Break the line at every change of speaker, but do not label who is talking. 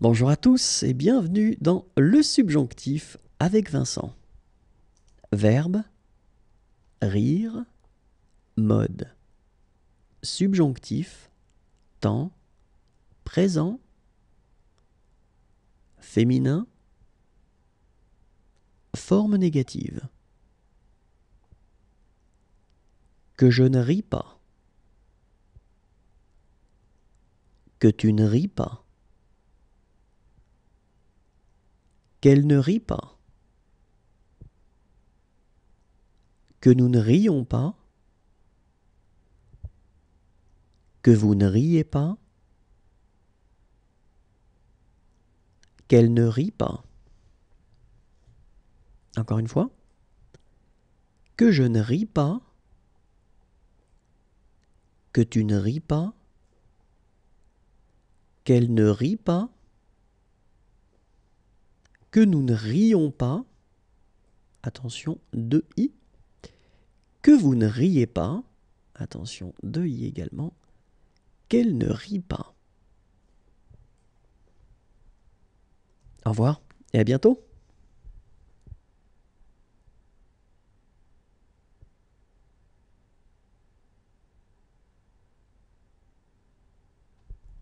Bonjour à tous et bienvenue dans Le Subjonctif avec Vincent. Verbe, rire, mode. Subjonctif, temps, présent, féminin, forme négative. Que je ne ris pas. Que tu ne ris pas. qu'elle ne rit pas, que nous ne rions pas, que vous ne riez pas, qu'elle ne rit pas. Encore une fois, que je ne ris pas, que tu ne ris pas, qu'elle ne rit pas, que nous ne rions pas, attention, de i que vous ne riez pas, attention, de i également, qu'elle ne rit pas. Au revoir et à bientôt